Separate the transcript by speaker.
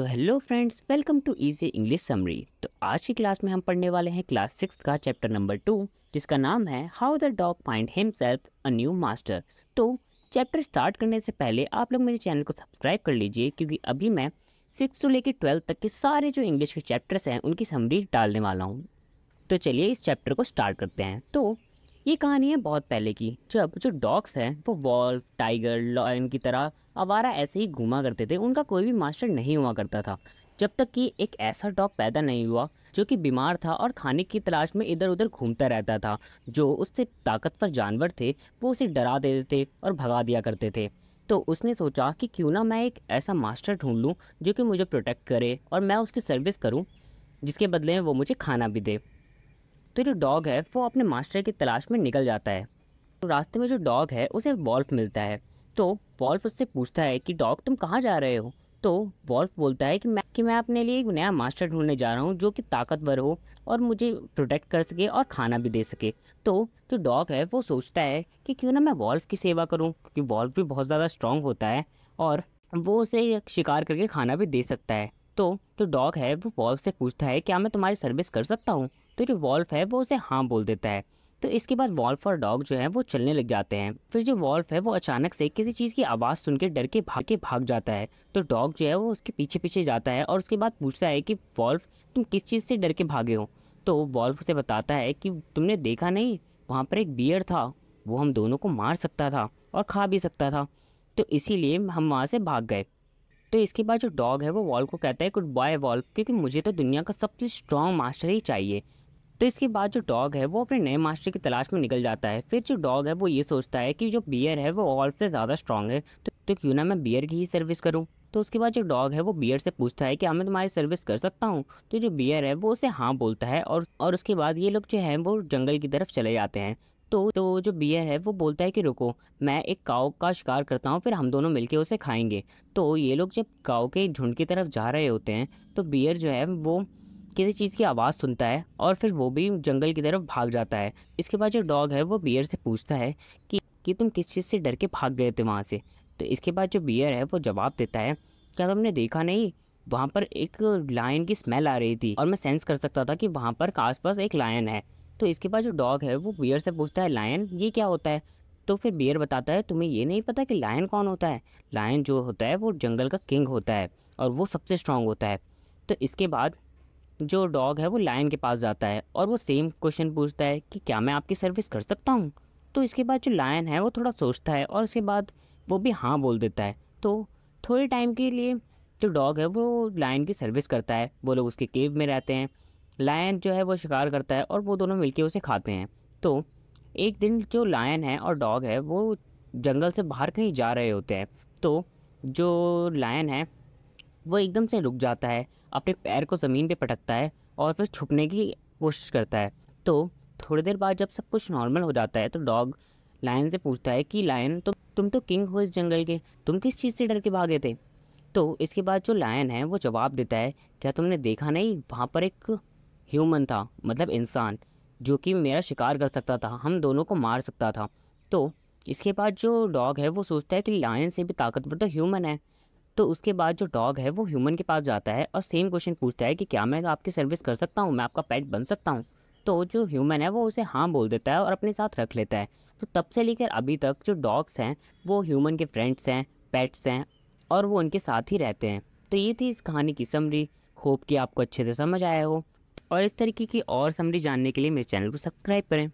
Speaker 1: तो hello friends welcome to easy English summary तो आज की क्लास में हम पढ़ने वाले हैं क्लास सिक्स का चैप्टर नंबर टू जिसका नाम है how the dog find himself a new master तो चैप्टर स्टार्ट करने से पहले आप लोग मेरे चैनल को सब्सक्राइब कर लीजिए क्योंकि अभी मैं सिक्स टू लेकर ट्वेल्थ तक के सारे जो इंग्लिश के चैप्टर्स हैं उनकी समरी डालने वाला हूँ तो चलिए इस चैप्टर को स्टार्ट करते हैं तो ये कहानी है बहुत पहले की जब जो डॉग्स हैं वो वॉल्फ टाइगर लॉयन की तरह आवारा ऐसे ही घूमा करते थे उनका कोई भी मास्टर नहीं हुआ करता था जब तक कि एक ऐसा डॉग पैदा नहीं हुआ जो कि बीमार था और खाने की तलाश में इधर उधर घूमता रहता था जो उससे ताकतवर जानवर थे वो उसे डरा देते थे और भगा दिया करते थे तो उसने सोचा कि क्यों ना मैं एक ऐसा मास्टर ढूंढ लूँ जो कि मुझे प्रोटेक्ट करे और मैं उसकी सर्विस करूँ जिसके बदले में वो मुझे खाना भी दे तो जो डॉग है वो अपने मास्टर की तलाश में निकल जाता है तो रास्ते में जो डॉग है उसे वॉल्फ मिलता है तो वॉल्फ उससे पूछता है कि डॉग तुम कहाँ जा रहे हो तो वॉल्फ बोलता है कि मैं कि मैं अपने लिए एक नया मास्टर ढूंढने जा रहा हूँ जो कि ताकतवर हो और मुझे प्रोटेक्ट कर सके और खाना भी दे सके तो जो डॉग है वो सोचता है कि क्यों ना मैं वॉल्फ की सेवा करूँ क्योंकि वॉल्फ भी बहुत ज़्यादा स्ट्रॉन्ग होता है और वो उसे शिकार करके खाना भी दे सकता है तो जो डॉग है वो वॉल्फ से पूछता है क्या मैं तुम्हारी सर्विस कर सकता हूँ तो जो वॉल्फ है वो उसे हाँ बोल देता है तो इसके बाद वॉल्फ और डॉग जो है वो चलने लग जाते हैं फिर जो वॉल्फ है वो अचानक से किसी चीज़ की आवाज़ सुन के डर के भाग के भाग जाता है तो डॉग जो है वो उसके पीछे पीछे जाता है और उसके बाद पूछता है कि वॉल्फ तुम किस चीज़ से डर के भागे हो तो वॉल्फ उसे बताता है कि तुमने देखा नहीं वहाँ पर एक बियर था वो हम दोनों को मार सकता था और खा भी सकता था तो इसीलिए हम वहाँ से भाग गए तो इसके बाद जो डॉग है वो वॉल्फ को कहता है गुड बाय वॉल्फ क्योंकि मुझे तो दुनिया का सबसे स्ट्रॉन्ग मास्टर ही चाहिए तो इसके बाद जो डॉग है वो अपने नए मास्टर की तलाश में निकल जाता है फिर जो डॉग है वो ये सोचता है कि जो बियर है वो ऑल्फ से ज़्यादा स्ट्रांग है तो, तो क्यों ना मैं बियर की ही सर्विस करूँ तो उसके बाद जो डॉग है वो बियर से पूछता है कि हमें हाँ, तुम्हारी सर्विस कर सकता हूँ तो जो बियर है वो उसे हाँ बोलता है और और उसके बाद ये लोग जो हैं वो जंगल की तरफ चले जाते हैं तो तो जो बियर है वो बोलता है कि रुको मैं एक काव का शिकार करता हूँ फिर हम दोनों मिलके उसे खाएंगे तो ये लोग जब काओ के झुंड की तरफ जा रहे होते हैं तो बियर जो है वो किसी चीज़ की आवाज़ सुनता है और फिर वो भी जंगल की तरफ भाग जाता है इसके बाद जो डॉग है वो बियर से पूछता है कि कि तुम किस चीज़ से डर के भाग गए थे वहाँ से तो इसके बाद जो बियर है वो जवाब देता है क्या तुमने देखा नहीं वहाँ पर एक लायन की स्मेल आ रही थी और मैं सेंस कर सकता था कि वहाँ पर आस पास एक लायन है तो इसके बाद जो डॉग है वो बियर से पूछता है लायन ये क्या होता है तो फिर बियर बताता है तुम्हें ये नहीं पता कि लायन कौन होता है लायन जो होता है वो जंगल का किंग होता है और वो सबसे स्ट्रांग होता है तो इसके बाद जो डॉग है वो लायन के पास जाता है और वो सेम क्वेश्चन पूछता है कि क्या मैं आपकी सर्विस कर सकता हूँ तो इसके बाद जो लायन है वो थोड़ा सोचता है और उसके बाद वो भी हाँ बोल देता है तो थोड़े टाइम के लिए जो डॉग है वो लायन की सर्विस करता है वो लोग उसके केव में रहते हैं लायन जो है वो शिकार करता है और वो दोनों मिलकर उसे खाते हैं तो एक दिन जो लायन है और डॉग है वो जंगल से बाहर कहीं जा रहे होते हैं तो जो लायन है वो एकदम से रुक जाता है अपने पैर को ज़मीन पे पटकता है और फिर छुपने की कोशिश करता है तो थोड़ी देर बाद जब सब कुछ नॉर्मल हो जाता है तो डॉग लायन से पूछता है कि लायन तो तुम तो किंग हो इस जंगल के तुम किस चीज़ से डर के भागे थे तो इसके बाद जो लायन है वो जवाब देता है क्या तुमने देखा नहीं वहाँ पर एक ह्यूमन था मतलब इंसान जो कि मेरा शिकार कर सकता था हम दोनों को मार सकता था तो इसके बाद जो डॉग है वो सोचता है कि लायन से भी ताकतवर तो ह्यूमन है तो उसके बाद जो डॉग है वो ह्यूमन के पास जाता है और सेम क्वेश्चन पूछता है कि क्या मैं आपकी सर्विस कर सकता हूँ मैं आपका पेट बन सकता हूँ तो जो ह्यूमन है वो उसे हाँ बोल देता है और अपने साथ रख लेता है तो तब से लेकर अभी तक जो डॉग्स हैं वो ह्यूमन के फ्रेंड्स हैं पेट्स हैं और वो उनके साथ ही रहते हैं तो ये थी इस कहानी की समरी होप कि आपको अच्छे से समझ आया हो और इस तरीके की और समरी जानने के लिए मेरे चैनल को सब्सक्राइब करें